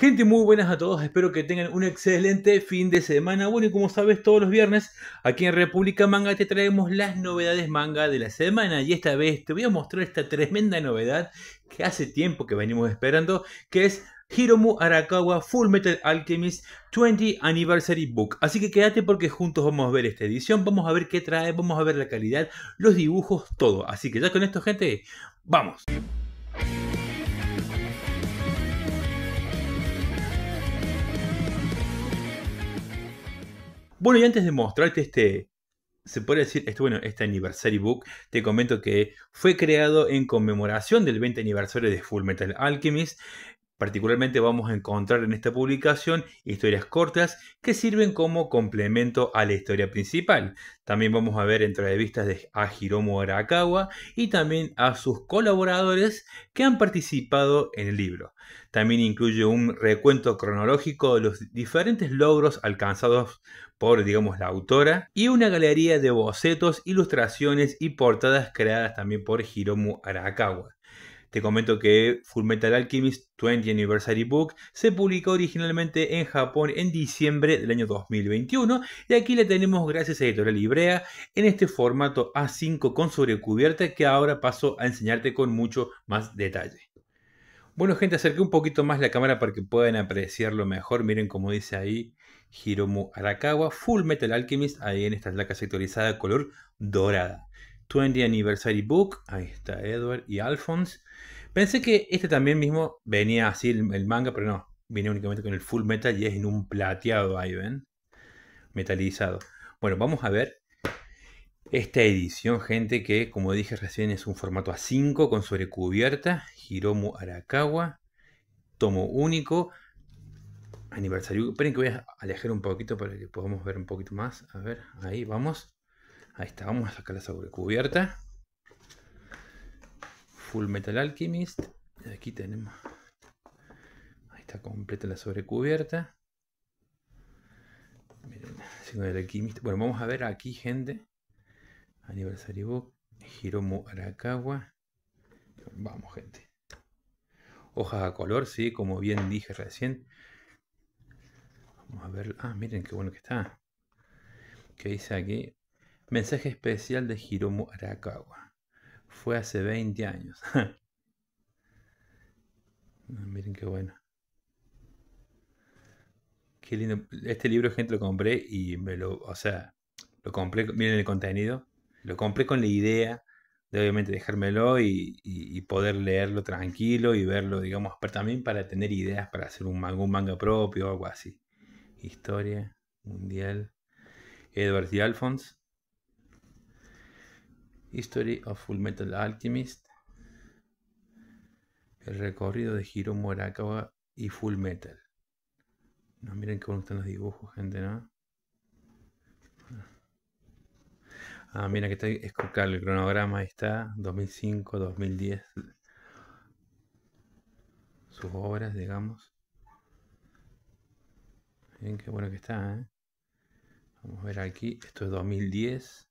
Gente, muy buenas a todos, espero que tengan un excelente fin de semana. Bueno, y como sabes, todos los viernes aquí en República Manga te traemos las novedades manga de la semana. Y esta vez te voy a mostrar esta tremenda novedad que hace tiempo que venimos esperando, que es Hiromu Arakawa Full Metal Alchemist 20 Anniversary Book. Así que quédate porque juntos vamos a ver esta edición, vamos a ver qué trae, vamos a ver la calidad, los dibujos, todo. Así que ya con esto, gente, vamos. Bueno, y antes de mostrarte este, se puede decir, este, bueno, este Anniversary Book, te comento que fue creado en conmemoración del 20 aniversario de Full Metal Alchemist Particularmente vamos a encontrar en esta publicación historias cortas que sirven como complemento a la historia principal. También vamos a ver entrevistas a Hiromu Arakawa y también a sus colaboradores que han participado en el libro. También incluye un recuento cronológico de los diferentes logros alcanzados por, digamos, la autora y una galería de bocetos, ilustraciones y portadas creadas también por Hiromu Arakawa. Te comento que Fullmetal Alchemist 20 Anniversary Book se publicó originalmente en Japón en diciembre del año 2021 y aquí la tenemos gracias a Editorial Librea en este formato A5 con sobrecubierta que ahora paso a enseñarte con mucho más detalle. Bueno gente, acerqué un poquito más la cámara para que puedan apreciarlo mejor. Miren como dice ahí Hiromu Arakawa, Full Metal Alchemist, ahí en esta placa sectorizada color dorada. 20 Anniversary Book. Ahí está Edward y Alphonse. Pensé que este también mismo venía así el, manga, pero no. Viene únicamente con el full metal y es en un plateado, ahí ven. Metalizado. Bueno, vamos a ver esta edición, gente, que como dije recién es un formato A5 con sobrecubierta. Hiromu Arakawa. Tomo único. Aniversario. Esperen que voy a alejar un poquito para que podamos ver un poquito más. A ver, ahí vamos. Ahí está, vamos a sacar la sobrecubierta. Full Metal Alchemist. aquí tenemos. Ahí está completa la sobrecubierta. Miren, signo del alquimista. Bueno, vamos a ver aquí, gente. Aniversario Book. Hiromu Arakawa. Vamos, gente. Hojas a color, sí, como bien dije recién. Vamos a ver. Ah, miren qué bueno que está. Qué dice aquí Mensaje especial de Hiromu Arakawa. Fue hace 20 años. Ah, miren qué bueno. Qué lindo. Este libro, gente, lo compré y me lo. O sea, lo compré. Miren el contenido. Lo compré con la idea de obviamente dejármelo y, poder leerlo tranquilo y verlo, digamos, pero también para tener ideas para hacer un manga, propio o algo así. Historia mundial. Edward y Alphonse. History of Full Metal Alchemist, el recorrido de Hiro Morakawa y Metal. No, miren que están los dibujos, gente, ¿no? Ah, mira que está el cronograma, ahí está, 2005, 2010. Sus obras, digamos. Miren qué bueno que está, ¿eh? Vamos a ver aquí, esto es 2010.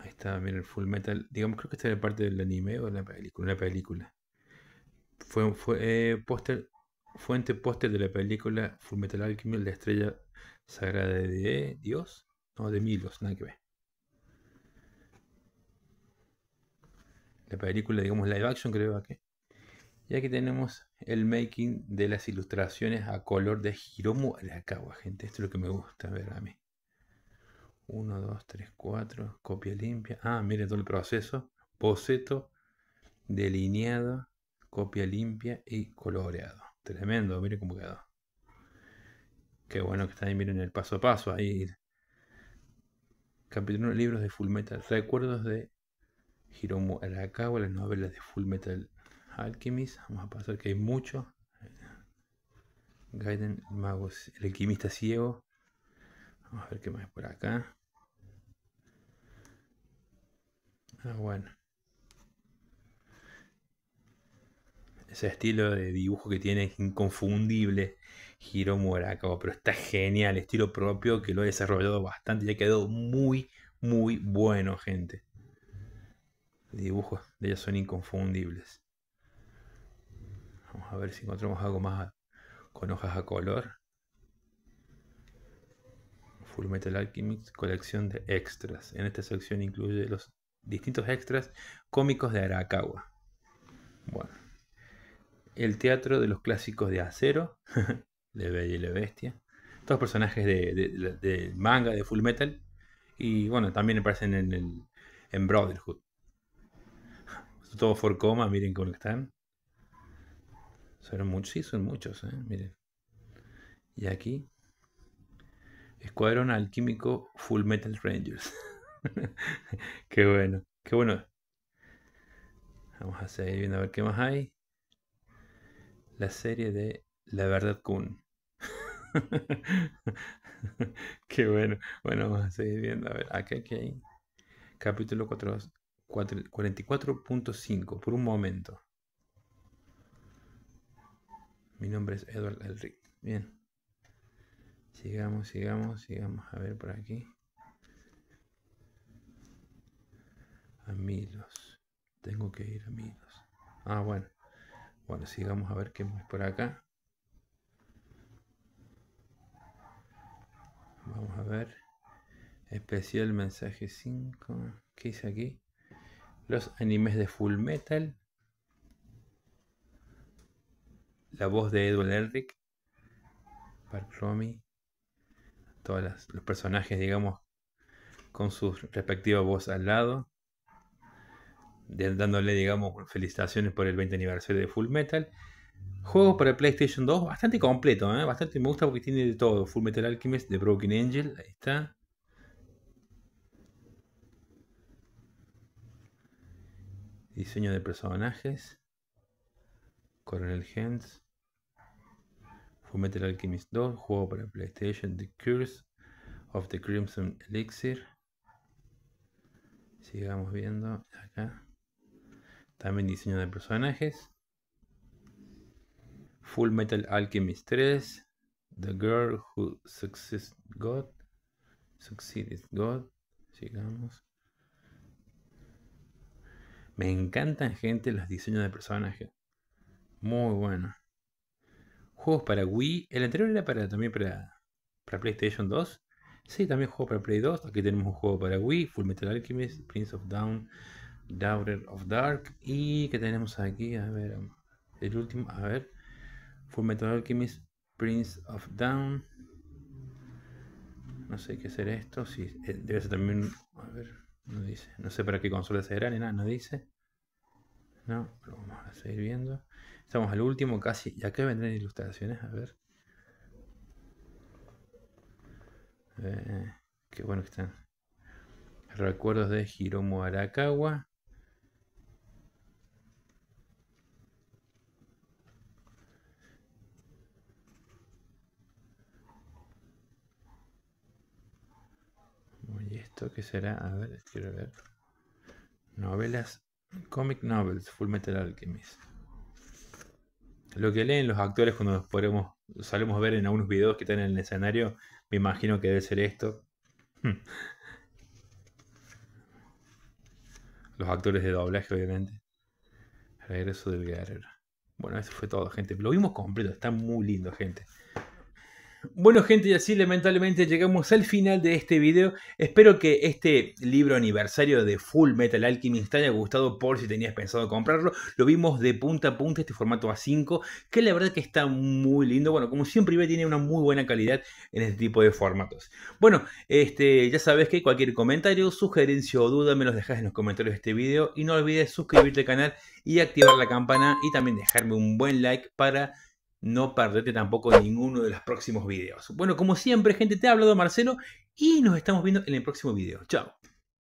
Ahí está, mira, el Full Metal. Digamos, creo que esta la parte del anime o de la película. Una película. Fue, fue eh, póster, fuente póster de la película Full Metal Alchemy, la estrella sagrada de Dios. No, de Milos, nada que ver. La película, digamos, live action, creo que. Y aquí tenemos el making de las ilustraciones a color de Hiromu Arakawa, gente. Esto es lo que me gusta ver a mí. 1, 2, 3, 4, copia limpia. Ah, mire todo el proceso. Boceto, delineado, copia limpia y coloreado. Tremendo, mire cómo quedó. Qué bueno que está ahí, miren el paso a paso. Ahí. Capítulo 1, libros de Full Metal. Recuerdos de Hiromu Arakawa, las novelas de Full Metal Alchemist. Vamos a pasar que hay mucho. Gaiden, el mago, el alquimista ciego. Vamos a ver qué más por acá. Ah, bueno. Ese estilo de dibujo que tiene es inconfundible. giro Murakawa, pero está genial, estilo propio que lo he desarrollado bastante ya ha quedado muy, muy bueno, gente. Los dibujos de ellos son inconfundibles. Vamos a ver si encontramos algo más con hojas a color. Full Metal Alchemist colección de extras. En esta sección incluye los distintos extras cómicos de Arakawa. Bueno, el teatro de los clásicos de acero, de Bella y la Bestia. Todos personajes de, manga, de Full Metal. Y bueno, también aparecen en, el, Brotherhood. Todo for coma, miren cómo están. Son muchos, sí, son muchos, ¿eh? miren. Y aquí Escuadrón Alquímico Full Metal Rangers. qué bueno, qué bueno. Vamos a seguir viendo a ver qué más hay. La serie de La Verdad Kun. qué bueno. Bueno, vamos a seguir viendo. A ver, acá qué hay. Capítulo 44.5. Por un momento. Mi nombre es Edward Elric. Bien. Sigamos, sigamos, sigamos. A ver por aquí. Amigos, Tengo que ir a Milos. Ah, bueno. Bueno, sigamos a ver qué más por acá. Vamos a ver. Especial mensaje 5. ¿Qué hice aquí? Los animes de Full Metal. La voz de Edward Elric. Park Romy todos los personajes, digamos, con su respectiva voz al lado, dándole, digamos, felicitaciones por el 20 aniversario de Full Metal. Juego para PlayStation 2, bastante completo, ¿eh? bastante me gusta porque tiene de todo. Full Metal Alchemist, de Broken Angel, ahí está. Diseño de personajes. Coronel Hens. Metal Alchemist 2, juego para PlayStation, The Curse of the Crimson Elixir. Sigamos viendo acá. También diseño de personajes. Full Metal Alchemist 3, The Girl Who Succeeds God, Succeeded God, sigamos. Me encantan gente los diseños de personajes. Muy bueno juegos para Wii. El anterior era para, también para, para PlayStation 2. si también juego para Play 2. Aquí tenemos un juego para Wii, Full Metal Alchemist, Prince of Down, Daughter of Dark. Y que tenemos aquí, a ver, el último, a ver, Full Metal Alchemist, Prince of Down. No sé qué será esto. Si eh, debe ser también, no dice, no sé para qué consola será ni nada, no dice. No, pero vamos a seguir viendo. Estamos al último casi. Ya que vendrán ilustraciones? A ver. Eh, qué bueno que están. Recuerdos de Hiromu Arakawa. ¿Y esto qué será? A ver, quiero ver. Novelas. Comic novels, Full Metal Alchemist lo que leen los actores cuando nos a ver en algunos videos que están en el escenario, me imagino que debe ser esto. Hmm. los actores de doblaje, obviamente. Regreso del guerrero. Bueno, eso fue todo, gente. Lo vimos completo, está muy lindo, gente. Bueno gente, y así lamentablemente llegamos al final de este video. Espero que este libro aniversario de Full Metal Alchemist te haya gustado por si tenías pensado comprarlo. Lo vimos de punta a punta, este formato A5, que la verdad que está muy lindo. Bueno, como siempre ve, tiene una muy buena calidad en este tipo de formatos. Bueno, este, ya sabes que cualquier comentario, sugerencia o duda me los dejas en los comentarios de este video. Y no olvides suscribirte al canal y activar la campana y también dejarme un buen like para no perderte tampoco ninguno de los próximos videos. Bueno, como siempre, gente, te ha hablado Marcelo y nos estamos viendo en el próximo video. Chao.